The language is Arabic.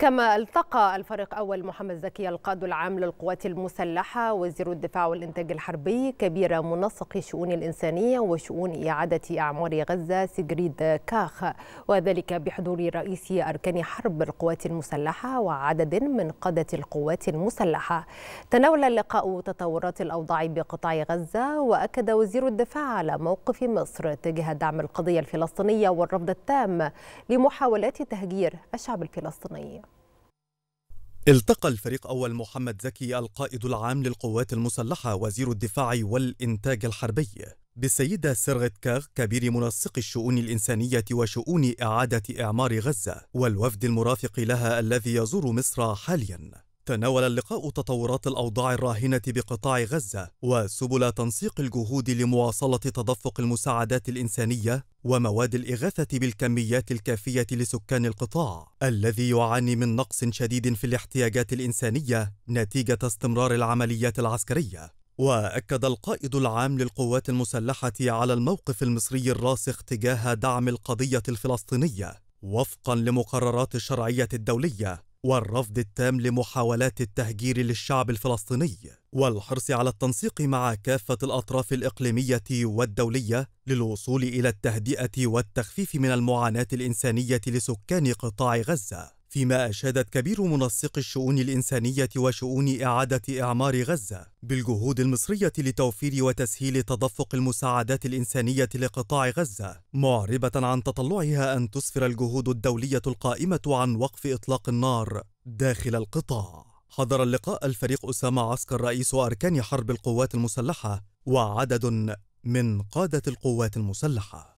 كما التقى الفريق أول محمد زكي القائد العام للقوات المسلحة وزير الدفاع والإنتاج الحربي كبير منسق الشؤون الإنسانية وشؤون إعادة أعمار غزة سجريد كاخ وذلك بحضور رئيس أركان حرب القوات المسلحة وعدد من قادة القوات المسلحة تناول اللقاء تطورات الأوضاع بقطاع غزة وأكد وزير الدفاع على موقف مصر تجاه دعم القضية الفلسطينية والرفض التام لمحاولات تهجير الشعب الفلسطيني التقى الفريق أول محمد زكي القائد العام للقوات المسلحة وزير الدفاع والإنتاج الحربي بالسيدة سرغت كاغ كبير منسق الشؤون الإنسانية وشؤون إعادة إعمار غزة والوفد المرافق لها الذي يزور مصر حالياً تناول اللقاء تطورات الأوضاع الراهنة بقطاع غزة وسبل تنسيق الجهود لمواصلة تدفق المساعدات الإنسانية ومواد الإغاثة بالكميات الكافية لسكان القطاع الذي يعاني من نقص شديد في الاحتياجات الإنسانية نتيجة استمرار العمليات العسكرية واكد القائد العام للقوات المسلحه على الموقف المصري الراسخ تجاه دعم القضيه الفلسطينيه وفقا لمقررات الشرعيه الدوليه والرفض التام لمحاولات التهجير للشعب الفلسطيني والحرص على التنسيق مع كافه الاطراف الاقليميه والدوليه للوصول الى التهدئه والتخفيف من المعاناه الانسانيه لسكان قطاع غزه فيما أشادت كبير منسق الشؤون الإنسانية وشؤون إعادة إعمار غزة بالجهود المصرية لتوفير وتسهيل تدفق المساعدات الإنسانية لقطاع غزة معربة عن تطلعها أن تسفر الجهود الدولية القائمة عن وقف إطلاق النار داخل القطاع حضر اللقاء الفريق أسامة عسكر رئيس أركان حرب القوات المسلحة وعدد من قادة القوات المسلحة